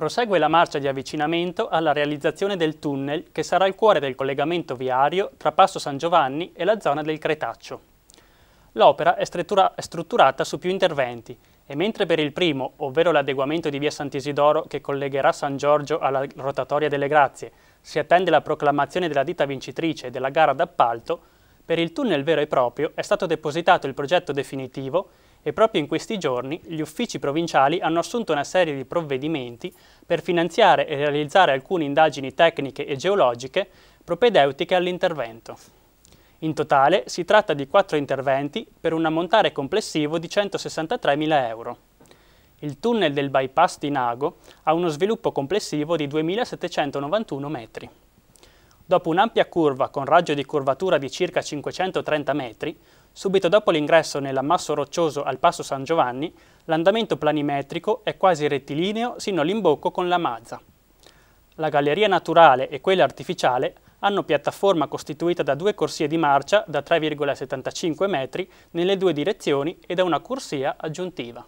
Prosegue la marcia di avvicinamento alla realizzazione del tunnel che sarà il cuore del collegamento viario tra Passo San Giovanni e la zona del Cretaccio. L'opera è, è strutturata su più interventi e mentre per il primo, ovvero l'adeguamento di via Sant'Isidoro che collegherà San Giorgio alla rotatoria delle Grazie, si attende la proclamazione della ditta vincitrice della gara d'appalto, per il tunnel vero e proprio è stato depositato il progetto definitivo e proprio in questi giorni gli uffici provinciali hanno assunto una serie di provvedimenti per finanziare e realizzare alcune indagini tecniche e geologiche propedeutiche all'intervento. In totale si tratta di quattro interventi per un ammontare complessivo di 163.000 euro. Il tunnel del bypass di Nago ha uno sviluppo complessivo di 2.791 metri. Dopo un'ampia curva con raggio di curvatura di circa 530 metri, subito dopo l'ingresso nell'ammasso roccioso al Passo San Giovanni, l'andamento planimetrico è quasi rettilineo sino all'imbocco con la Mazza. La galleria naturale e quella artificiale hanno piattaforma costituita da due corsie di marcia da 3,75 metri nelle due direzioni e da una corsia aggiuntiva.